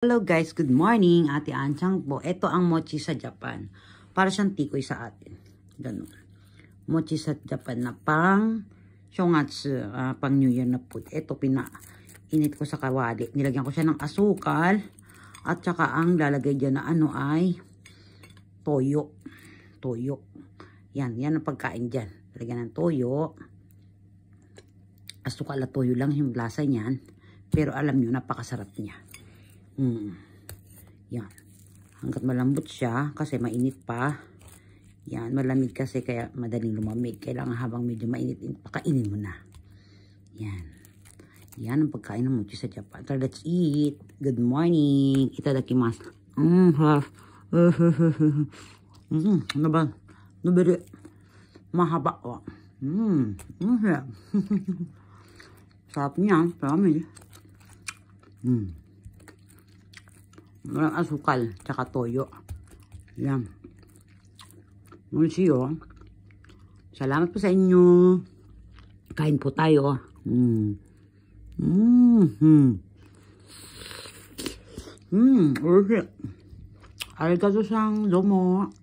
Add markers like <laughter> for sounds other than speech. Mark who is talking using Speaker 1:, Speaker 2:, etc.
Speaker 1: Hello guys, good morning. Ate Anchang po. Ito ang mochi sa Japan. Para siyang tikoy sa atin. Ganun. Mochi sa Japan na pang shongatsu, uh, pang New Year na food. Ito pina init ko sa kawali. Nilagyan ko siya ng asukal at saka ang lalagay diyan na ano ay toyo. Toyo. Yan, yan ang pagkain diyan. Lagyan ng toyo. Asukal at toyo lang yung lasa niyan. Pero alam niyo napakasarap niya. Mm. Yan. Hanggat malambot siya kasi mainit pa. Yan. Malamig kasi kaya madaling lumamig. Kailangan habang medyo mainit, pakainin mo na. Yan. Yan ang pagkain ng mochi sa Japan. So let's eat. Good morning. Itadakimasu.
Speaker 2: Mmm. <laughs> Mmm. Ano ba? Ano ba? Mahaba ko. Mmm. Mmm. Sarap niya. Promise.
Speaker 3: Mmm.
Speaker 1: Walang asukal, tsaka toyo. Yan. Munsi, oh. Salamat po sa inyo. Kain po tayo.
Speaker 2: Mmm. Mmm. Mmm. Mmm. Ursi. Arigato sang domo.